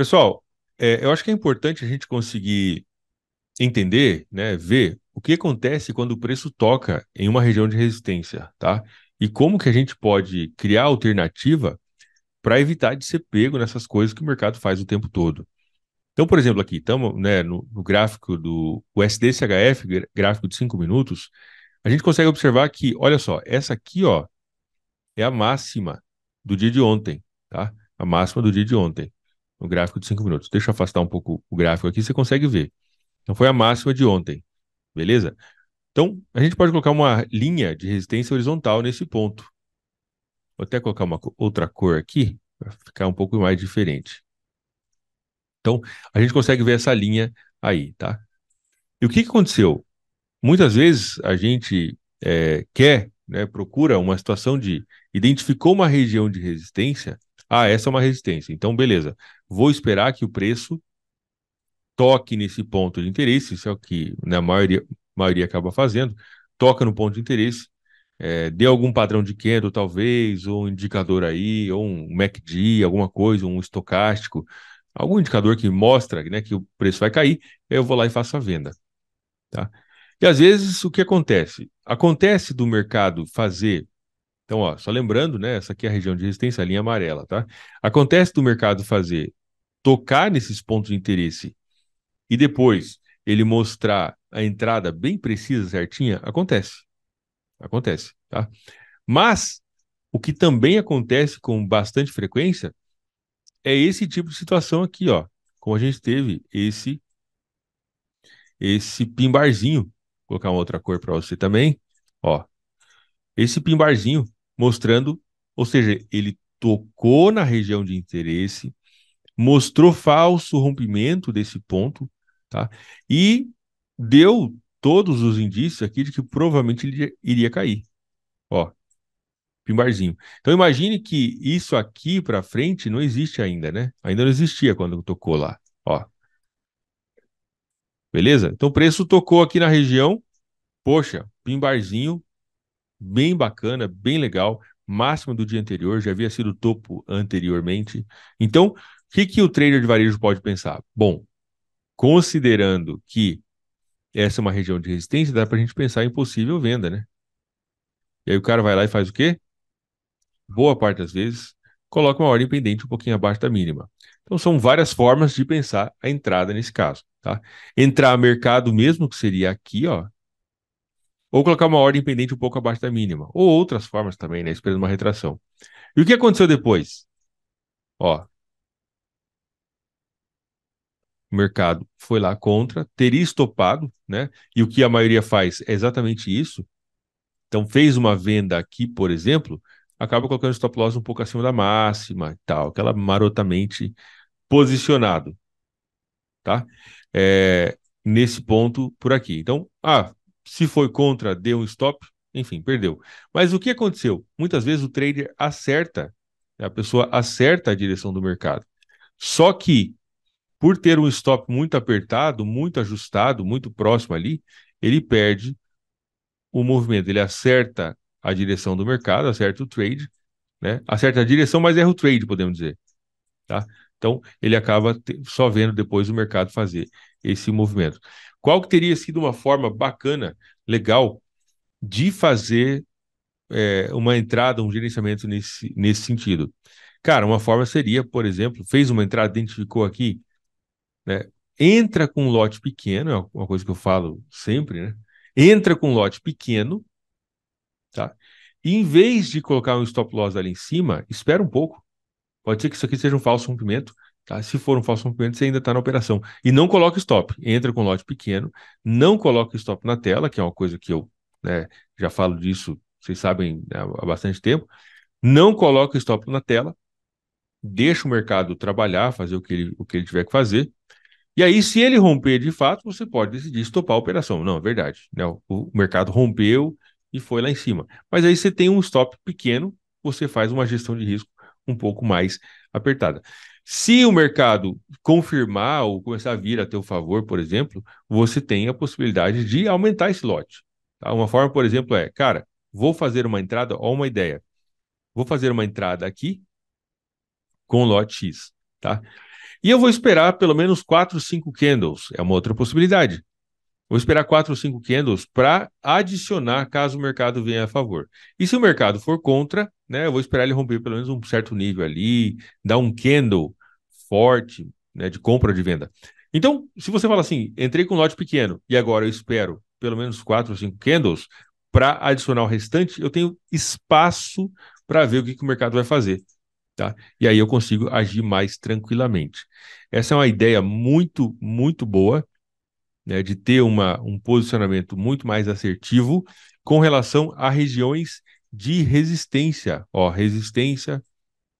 Pessoal, é, eu acho que é importante a gente conseguir entender, né, ver o que acontece quando o preço toca em uma região de resistência, tá? E como que a gente pode criar alternativa para evitar de ser pego nessas coisas que o mercado faz o tempo todo. Então, por exemplo, aqui estamos né, no, no, gráfico do USDCHF, gráfico de 5 minutos, a gente consegue observar que, olha só, essa aqui ó, é a máxima do dia de ontem, tá? A máxima do dia de ontem no gráfico de 5 minutos. Deixa eu afastar um pouco o gráfico aqui, você consegue ver. Então foi a máxima de ontem, beleza? Então a gente pode colocar uma linha de resistência horizontal nesse ponto. Vou até colocar uma outra cor aqui para ficar um pouco mais diferente. Então a gente consegue ver essa linha aí, tá? E o que, que aconteceu? Muitas vezes a gente é, quer, né, procura uma situação de identificou uma região de resistência, ah, essa é uma resistência. Então, beleza, vou esperar que o preço toque nesse ponto de interesse, isso é o que na né, a maioria, maioria acaba fazendo, toca no ponto de interesse, é, dê algum padrão de candle, talvez, ou um indicador aí, ou um MACD, alguma coisa, um estocástico, algum indicador que mostra né, que o preço vai cair, eu vou lá e faço a venda. Tá? E às vezes o que acontece? Acontece do mercado fazer então, ó, só lembrando, né? Essa aqui é a região de resistência, a linha amarela, tá? Acontece do mercado fazer tocar nesses pontos de interesse e depois ele mostrar a entrada bem precisa, certinha, acontece. Acontece, tá? Mas o que também acontece com bastante frequência é esse tipo de situação aqui, ó. Como a gente teve esse esse pimbarzinho, vou colocar uma outra cor para você também, ó. Esse pimbarzinho mostrando, ou seja, ele tocou na região de interesse, mostrou falso rompimento desse ponto, tá? E deu todos os indícios aqui de que provavelmente ele iria cair. Ó, pimbarzinho. Então imagine que isso aqui para frente não existe ainda, né? Ainda não existia quando tocou lá, ó. Beleza? Então o preço tocou aqui na região. Poxa, pimbarzinho bem bacana, bem legal, máximo do dia anterior, já havia sido topo anteriormente. Então, o que, que o trader de varejo pode pensar? Bom, considerando que essa é uma região de resistência, dá para a gente pensar em possível venda, né? E aí o cara vai lá e faz o quê? Boa parte das vezes, coloca uma ordem pendente um pouquinho abaixo da mínima. Então, são várias formas de pensar a entrada nesse caso, tá? Entrar mercado mesmo, que seria aqui, ó, ou colocar uma ordem pendente um pouco abaixo da mínima, ou outras formas também, né? Esperando uma retração. E o que aconteceu depois? Ó, o mercado foi lá contra, teria estopado, né? E o que a maioria faz é exatamente isso. Então fez uma venda aqui, por exemplo, acaba colocando o stop loss um pouco acima da máxima e tal, aquela marotamente posicionado, tá? É, nesse ponto por aqui. Então, ah, se foi contra, deu um stop, enfim, perdeu. Mas o que aconteceu? Muitas vezes o trader acerta, a pessoa acerta a direção do mercado. Só que, por ter um stop muito apertado, muito ajustado, muito próximo ali, ele perde o movimento, ele acerta a direção do mercado, acerta o trade, né? acerta a direção, mas erra o trade, podemos dizer. Tá? Então, ele acaba só vendo depois o mercado fazer esse movimento. Qual que teria sido uma forma bacana, legal, de fazer é, uma entrada, um gerenciamento nesse, nesse sentido? Cara, uma forma seria, por exemplo, fez uma entrada, identificou aqui, né? Entra com um lote pequeno, é uma coisa que eu falo sempre, né? Entra com um lote pequeno, tá? E em vez de colocar um stop loss ali em cima, espera um pouco. Pode ser que isso aqui seja um falso rompimento. Tá? Se for um falso rompimento, você ainda está na operação. E não coloca stop. Entra com lote pequeno, não coloca stop na tela, que é uma coisa que eu né, já falo disso, vocês sabem, né, há bastante tempo. Não coloca stop na tela, deixa o mercado trabalhar, fazer o que ele, o que ele tiver que fazer. E aí, se ele romper de fato, você pode decidir estopar a operação. Não, é verdade. Né? O, o mercado rompeu e foi lá em cima. Mas aí você tem um stop pequeno, você faz uma gestão de risco um pouco mais apertada. Se o mercado confirmar ou começar a vir a teu favor, por exemplo, você tem a possibilidade de aumentar esse lote. Tá? Uma forma, por exemplo, é, cara, vou fazer uma entrada, ó, uma ideia. Vou fazer uma entrada aqui com lote X, tá? E eu vou esperar pelo menos 4, 5 candles, é uma outra possibilidade. Vou esperar 4 ou 5 candles para adicionar caso o mercado venha a favor. E se o mercado for contra, né? Eu vou esperar ele romper pelo menos um certo nível ali, dar um candle forte, né, de compra de venda. Então, se você fala assim, entrei com lote pequeno e agora eu espero pelo menos quatro ou cinco candles para adicionar o restante, eu tenho espaço para ver o que, que o mercado vai fazer. Tá? E aí eu consigo agir mais tranquilamente. Essa é uma ideia muito, muito boa, né, de ter uma, um posicionamento muito mais assertivo com relação a regiões de resistência. Ó, resistência,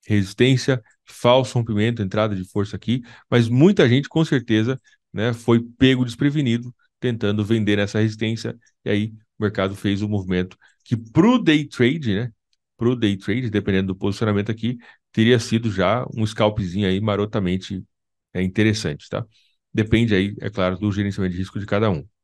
resistência, falso rompimento, entrada de força aqui, mas muita gente com certeza né, foi pego desprevenido tentando vender essa resistência e aí o mercado fez o um movimento que para o day trade, né, para o day trade, dependendo do posicionamento aqui, teria sido já um scalpzinho aí marotamente é, interessante, tá? Depende aí, é claro, do gerenciamento de risco de cada um.